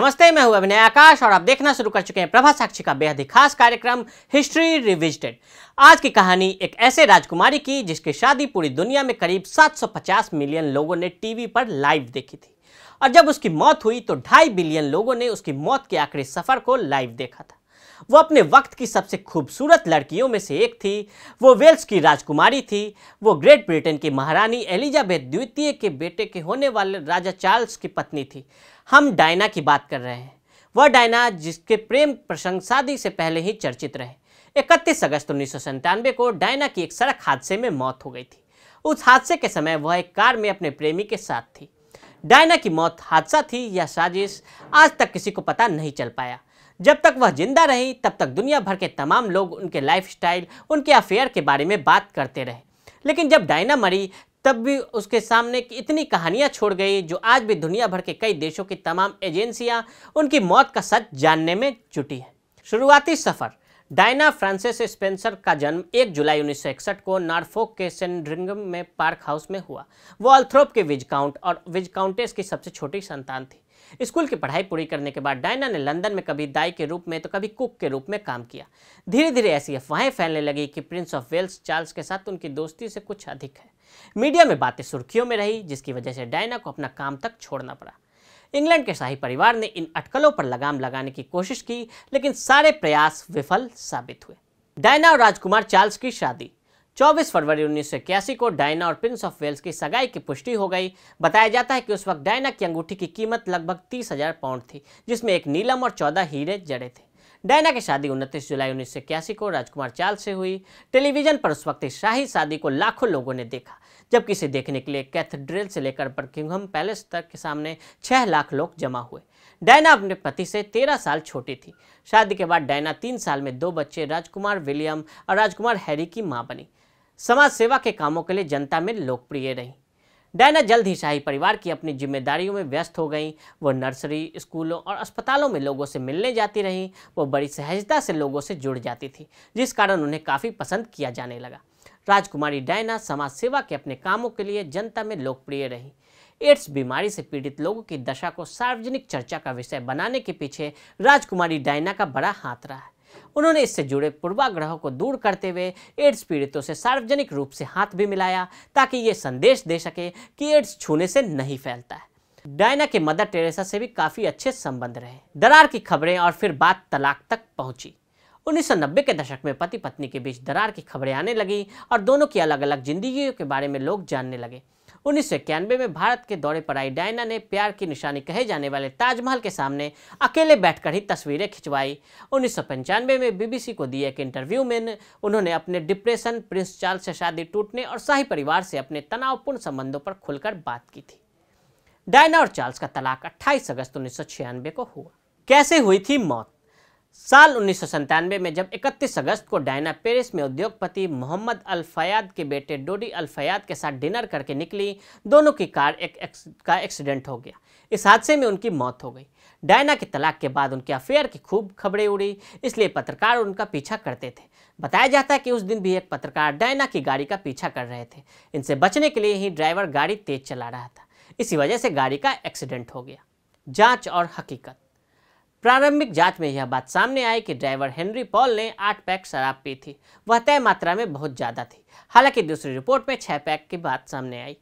नमस्ते मैं हूं अभिनय आकाश और आप देखना शुरू कर चुके हैं प्रभा साक्षी का बेहद ही खास कार्यक्रम हिस्ट्री रिविजिटेड आज की कहानी एक ऐसे राजकुमारी की जिसकी शादी पूरी दुनिया में करीब 750 मिलियन लोगों ने टीवी पर लाइव देखी थी और जब उसकी मौत हुई तो ढाई बिलियन लोगों ने उसकी मौत के आखिरी सफर को लाइव देखा था वो अपने वक्त की सबसे खूबसूरत लड़कियों में से एक थी वो वेल्स की राजकुमारी थी वो ग्रेट ब्रिटेन की महारानी एलिजाबेथ द्वितीय के बेटे के होने वाले राजा चार्ल्स की पत्नी थी हम डायना की बात कर रहे हैं वह डायना जिसके प्रेम प्रसंग शादी से पहले ही चर्चित रहे इकतीस अगस्त उन्नीस को डायना की एक सड़क हादसे में मौत हो गई थी उस हादसे के समय वह एक कार में अपने प्रेमी के साथ थी डायना की मौत हादसा थी या साजिश आज तक किसी को पता नहीं चल पाया जब तक वह जिंदा रही तब तक दुनिया भर के तमाम लोग उनके लाइफस्टाइल उनके अफेयर के बारे में बात करते रहे लेकिन जब डायना मरी तब भी उसके सामने इतनी कहानियां छोड़ गई जो आज भी दुनिया भर के कई देशों की तमाम एजेंसियां उनकी मौत का सच जानने में जुटी है शुरुआती सफ़र डायना फ्रांसिस स्पेंसर का जन्म 1 जुलाई उन्नीस को नॉर्फोक के सेंड्रिंगम में पार्क हाउस में हुआ वो अल्थ्रोप के विजकाउंट और विजकाउंटेस की सबसे छोटी संतान थी स्कूल की पढ़ाई पूरी करने के बाद डायना ने लंदन में कभी दाई के रूप में तो कभी कुक के रूप में काम किया धीरे धीरे ऐसी अफवाहें फैलने लगी कि प्रिंस ऑफ वेल्स चार्ल्स के साथ उनकी दोस्ती से कुछ अधिक है मीडिया में बातें सुर्खियों में रही जिसकी वजह से डायना को अपना काम तक छोड़ना पड़ा इंग्लैंड के शाही परिवार ने इन अटकलों पर लगाम लगाने की कोशिश की लेकिन सारे प्रयास विफल साबित हुए डायना और राजकुमार चार्ल्स की शादी 24 फरवरी उन्नीस को डायना और प्रिंस ऑफ वेल्स की सगाई की पुष्टि हो गई बताया जाता है कि उस वक्त डायना की अंगूठी की कीमत लगभग तीस हजार पाउंड थी जिसमें एक नीलम और चौदह हीरे जड़े थे डायना की शादी 29 जुलाई उन्नीस को राजकुमार चाल से हुई टेलीविजन पर उस वक्त इस शाही शादी को लाखों लोगों ने देखा जबकि इसे देखने के लिए कैथड्रिल से लेकर बर्किंगहम पैलेस तक के सामने छह लाख लोग जमा हुए डायना अपने पति से तेरह साल छोटी थी शादी के बाद डायना तीन साल में दो बच्चे राजकुमार विलियम और राजकुमार हैरी की माँ बनी समाज सेवा के कामों के लिए जनता में लोकप्रिय रहीं डायना जल्द ही शाही परिवार की अपनी जिम्मेदारियों में व्यस्त हो गईं वो नर्सरी स्कूलों और अस्पतालों में लोगों से मिलने जाती रहीं वो बड़ी सहजता से लोगों से जुड़ जाती थी जिस कारण उन्हें काफ़ी पसंद किया जाने लगा राजकुमारी डायना समाज सेवा के अपने कामों के लिए जनता में लोकप्रिय रहीं एड्स बीमारी से पीड़ित लोगों की दशा को सार्वजनिक चर्चा का विषय बनाने के पीछे राजकुमारी डायना का बड़ा हाथ रहा है उन्होंने इससे जुड़े पूर्वाग्रहों को दूर करते हुए एड्स पीड़ितों से सार्वजनिक रूप से हाथ भी मिलाया ताकि ये संदेश दे सके कि एड्स छूने से नहीं फैलता है डायना के मदर टेरेसा से भी काफ़ी अच्छे संबंध रहे दरार की खबरें और फिर बात तलाक तक पहुंची 1990 के दशक में पति पत्नी के बीच दरार की खबरें आने लगी और दोनों की अलग अलग जिंदगियों के बारे में लोग जानने लगे उन्नीस में भारत के दौरे पर आई डायना ने प्यार की निशानी कहे जाने वाले ताजमहल के सामने अकेले बैठकर ही तस्वीरें खिंचवाई उन्नीस में बीबीसी को दिए एक इंटरव्यू में उन्होंने अपने डिप्रेशन प्रिंस चार्ल्स से शादी टूटने और शाही परिवार से अपने तनावपूर्ण संबंधों पर खुलकर बात की थी डायना और चार्ल्स का तलाक अट्ठाईस अगस्त उन्नीस को हुआ कैसे हुई थी मौत साल उन्नीस में जब 31 अगस्त को डायना पेरिस में उद्योगपति मोहम्मद अल फयाद के बेटे डोडी अल फयाद के साथ डिनर करके निकली दोनों की कार एक, एक का एक्सीडेंट हो गया इस हादसे में उनकी मौत हो गई डायना की तलाक के बाद उनके अफेयर की खूब खबरें उड़ी इसलिए पत्रकार उनका पीछा करते थे बताया जाता है कि उस दिन भी एक पत्रकार डायना की गाड़ी का पीछा कर रहे थे इनसे बचने के लिए ही ड्राइवर गाड़ी तेज चला रहा था इसी वजह से गाड़ी का एक्सीडेंट हो गया जाँच और हकीकत प्रारंभिक जांच में यह बात सामने आई कि ड्राइवर हेनरी पॉल ने आठ पैक शराब पी थी वह तय मात्रा में बहुत ज़्यादा थी हालांकि दूसरी रिपोर्ट में छः पैक की बात सामने आई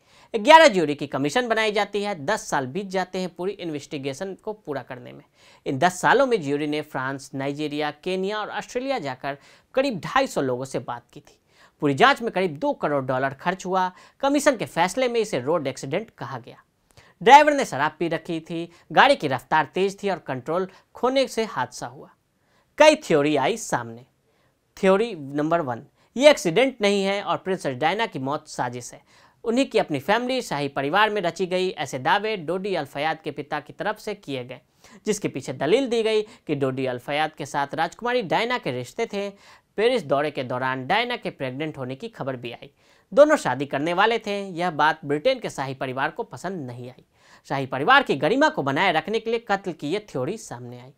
ग्यारह ज्यूरी की कमीशन बनाई जाती है दस साल बीत जाते हैं पूरी इन्वेस्टिगेशन को पूरा करने में इन दस सालों में ज्यूरी ने फ्रांस नाइजीरिया केनिया और ऑस्ट्रेलिया जाकर करीब ढाई सौ लोगों से बात की थी पूरी जांच में करीब दो करोड़ डॉलर खर्च हुआ कमीशन के फैसले में इसे रोड एक्सीडेंट कहा गया ड्राइवर ने शराब पी रखी थी गाड़ी की रफ्तार तेज थी और कंट्रोल खोने से हादसा हुआ कई थ्योरी आई सामने थ्योरी नंबर वन ये एक्सीडेंट नहीं है और प्रिंसेस डायना की मौत साजिश है उन्हीं की अपनी फैमिली शाही परिवार में रची गई ऐसे दावे डोडी अल्फयाद के पिता की तरफ से किए गए जिसके पीछे दलील दी गई कि डोडी अल्फयाद के साथ राजकुमारी डायना के रिश्ते थे पेरिस दौरे के दौरान डायना के प्रेग्नेंट होने की खबर भी आई दोनों शादी करने वाले थे यह बात ब्रिटेन के शाही परिवार को पसंद नहीं आई शाही परिवार की गरिमा को बनाए रखने के लिए कत्ल की यह थ्योरी सामने आई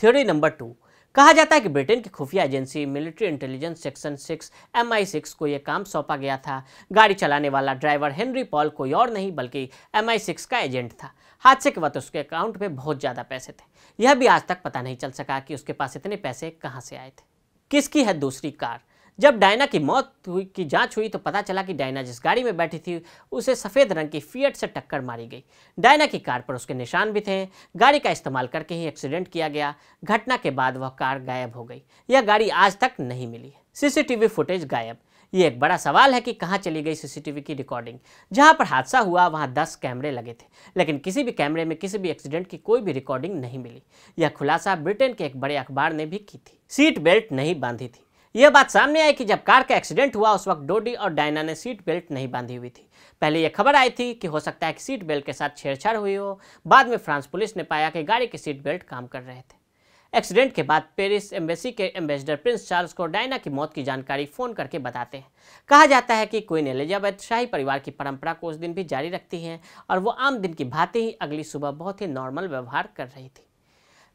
थ्योरी नंबर टू कहा जाता है कि ब्रिटेन की खुफिया agency military intelligence section six M I six को यह काम सौंपा गया था गाड़ी चलाने वाला ड्राइवर हेनरी पॉल कोई और नहीं बल्कि एम आई सिक्स का एजेंट था हादसे के वक्त उसके अकाउंट में बहुत ज़्यादा पैसे थे यह भी आज तक पता नहीं चल सका कि उसके पास इतने पैसे कहाँ से आए थे किसकी है दूसरी कार जब डायना की मौत की जांच हुई तो पता चला कि डायना जिस गाड़ी में बैठी थी उसे सफ़ेद रंग की फियट से टक्कर मारी गई डायना की कार पर उसके निशान भी थे गाड़ी का इस्तेमाल करके ही एक्सीडेंट किया गया घटना के बाद वह कार गायब हो गई यह गाड़ी आज तक नहीं मिली सीसीटीवी फुटेज गायब ये एक बड़ा सवाल है कि कहाँ चली गई सीसीटीवी की रिकॉर्डिंग जहाँ पर हादसा हुआ वहाँ दस कैमरे लगे थे लेकिन किसी भी कैमरे में किसी भी एक्सीडेंट की कोई भी रिकॉर्डिंग नहीं मिली यह खुलासा ब्रिटेन के एक बड़े अखबार ने भी की थी सीट बेल्ट नहीं बांधी थी यह बात सामने आई कि जब कार का एक्सीडेंट हुआ उस वक्त डोडी और डायना ने सीट बेल्ट नहीं बांधी हुई थी पहले यह खबर आई थी कि हो सकता है कि सीट बेल्ट के साथ छेड़छाड़ हुई हो बाद में फ्रांस पुलिस ने पाया कि गाड़ी की सीट बेल्ट काम कर रहे थे एक्सीडेंट के बाद पेरिस एम्बेसी के एम्बेसडर प्रिंस चार्ल्स को डायना की मौत की जानकारी फोन करके बताते हैं कहा जाता है कि क्वीन एलिजाबेथ शाही परिवार की परंपरा को उस दिन भी जारी रखती हैं और वो आम दिन की भांति ही अगली सुबह बहुत ही नॉर्मल व्यवहार कर रही थी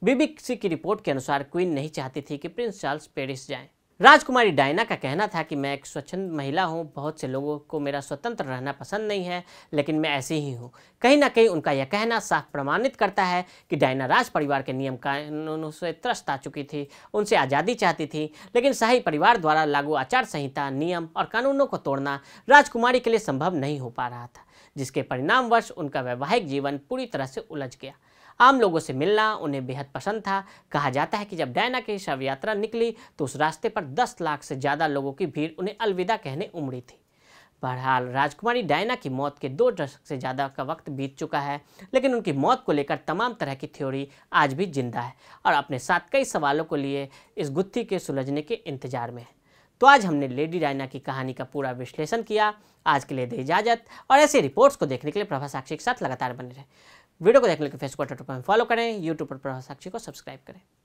बीबीसी की रिपोर्ट के अनुसार क्वीन नहीं चाहती थी कि प्रिंस चार्ल्स पेरिस जाएं राजकुमारी डायना का कहना था कि मैं एक स्वच्छंद महिला हूँ बहुत से लोगों को मेरा स्वतंत्र रहना पसंद नहीं है लेकिन मैं ऐसी ही हूँ कहीं ना कहीं उनका यह कहना साफ प्रमाणित करता है कि डायना राज परिवार के नियम कानूनों से त्रस्त आ चुकी थी उनसे आज़ादी चाहती थी लेकिन शाही परिवार द्वारा लागू आचार संहिता नियम और कानूनों को तोड़ना राजकुमारी के लिए संभव नहीं हो पा रहा था जिसके परिणामवश उनका वैवाहिक जीवन पूरी तरह से उलझ गया आम लोगों से मिलना उन्हें बेहद पसंद था कहा जाता है कि जब डायना की शव यात्रा निकली तो उस रास्ते पर 10 लाख से ज़्यादा लोगों की भीड़ उन्हें अलविदा कहने उमड़ी थी बहरहाल राजकुमारी डायना की मौत के दो दशक से ज़्यादा का वक्त बीत चुका है लेकिन उनकी मौत को लेकर तमाम तरह की थ्योरी आज भी जिंदा है और अपने साथ कई सवालों को लिए इस गुत्थी के सुलझने के इंतजार में है तो आज हमने लेडी डायना की कहानी का पूरा विश्लेषण किया आज के लिए दे इजाजत और ऐसे रिपोर्ट्स को देखने के लिए प्रभा साक्षी के साथ लगातार बने रहें वीडियो को देखने के लिए फेसबुक ट्विटर पर फॉलो करें यूट्यूब पर प्रभा साक्षी को सब्सक्राइब करें